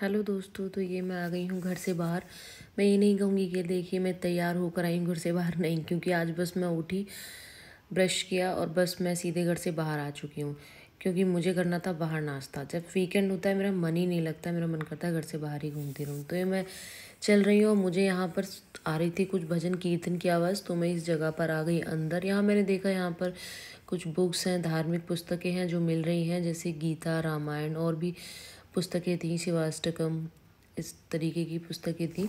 hello दोस्तों तो ये मैं आ गई हूँ घर से बाहर मैं ये नहीं कहूँगी कि देखिए मैं तैयार होकर आई हूँ घर से बाहर नहीं क्योंकि आज बस मैं उठी ब्रश किया और बस मैं सीधे घर से बाहर आ चुकी हूँ क्योंकि मुझे करना था बाहर नाश्ता जब वीकेंड होता है मेरा मन ही नहीं लगता मेरा मन करता है घर से बाहर ही घूमती रहूँ तो ये मैं चल रही हूँ और मुझे यहाँ पर आ रही थी कुछ भजन कीर्तन की आवाज़ तो मैं इस जगह पर आ गई अंदर यहाँ मैंने देखा यहाँ पर कुछ बुक्स हैं धार्मिक पुस्तकें हैं जो मिल रही हैं जैसे गीता रामायण और भी पुस्तकें थीं शिवाष्टकम इस तरीके की पुस्तकें थी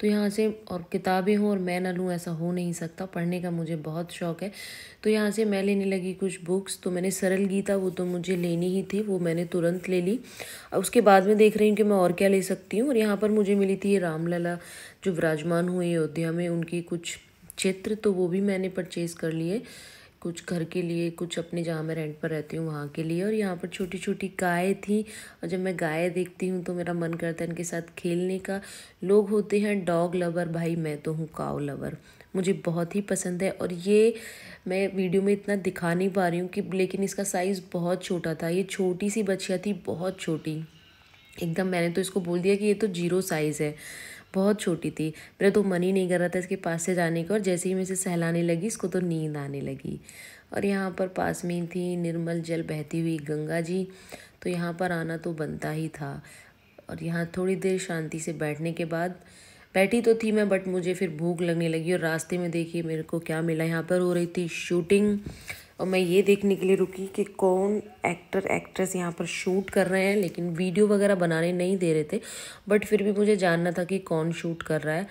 तो यहाँ से और किताबें हों और मैं ना लूँ ऐसा हो नहीं सकता पढ़ने का मुझे बहुत शौक़ है तो यहाँ से मैं लेने लगी कुछ बुक्स तो मैंने सरल गीता वो तो मुझे लेनी ही थी वो मैंने तुरंत ले ली अब उसके बाद में देख रही हूँ कि मैं और क्या ले सकती हूँ और यहाँ पर मुझे मिली थी रामलला जो विराजमान हुए अयोध्या में उनकी कुछ चित्र तो वो भी मैंने परचेज़ कर लिए कुछ घर के लिए कुछ अपने जहाँ मैं रेंट पर रहती हूँ वहाँ के लिए और यहाँ पर छोटी छोटी गायें थी और जब मैं गाय देखती हूँ तो मेरा मन करता है इनके साथ खेलने का लोग होते हैं डॉग लवर भाई मैं तो हूँ काव लवर मुझे बहुत ही पसंद है और ये मैं वीडियो में इतना दिखा नहीं पा रही हूँ कि लेकिन इसका साइज़ बहुत छोटा था ये छोटी सी बछिया थी बहुत छोटी एकदम मैंने तो इसको बोल दिया कि ये तो जीरो साइज़ है बहुत छोटी थी मेरा तो मन ही नहीं कर रहा था इसके पास से जाने का और जैसे ही मैं इसे सहलाने लगी इसको तो नींद आने लगी और यहाँ पर पास में ही थी निर्मल जल बहती हुई गंगा जी तो यहाँ पर आना तो बनता ही था और यहाँ थोड़ी देर शांति से बैठने के बाद बैठी तो थी मैं बट मुझे फिर भूख लगने लगी और रास्ते में देखिए मेरे को क्या मिला यहाँ पर हो रही थी शूटिंग और मैं ये देखने के लिए रुकी कि कौन एक्टर एक्ट्रेस यहाँ पर शूट कर रहे हैं लेकिन वीडियो वगैरह बनाने नहीं दे रहे थे बट फिर भी मुझे जानना था कि कौन शूट कर रहा है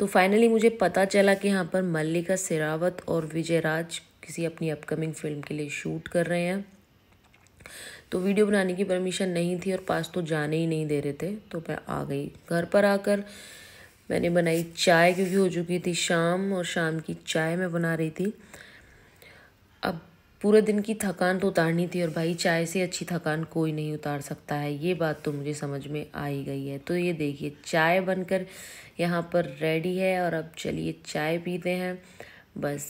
तो फाइनली मुझे पता चला कि यहाँ पर मल्लिका सिरावत और विजय राज किसी अपनी अपकमिंग फिल्म के लिए शूट कर रहे हैं तो वीडियो बनाने की परमिशन नहीं थी और पास तो जाने ही नहीं दे रहे थे तो मैं आ गई घर पर आकर मैंने बनाई चाय क्योंकि हो चुकी थी शाम और शाम की चाय मैं बना रही थी अब पूरे दिन की थकान तो उतारनी थी और भाई चाय से अच्छी थकान कोई नहीं उतार सकता है ये बात तो मुझे समझ में आ ही गई है तो ये देखिए चाय बनकर यहाँ पर रेडी है और अब चलिए चाय पीते हैं बस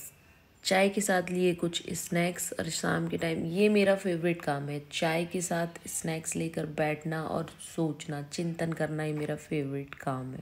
चाय के साथ लिए कुछ स्नैक्स और शाम के टाइम ये मेरा फेवरेट काम है चाय के साथ स्नैक्स लेकर बैठना और सोचना चिंतन करना ये मेरा फेवरेट काम है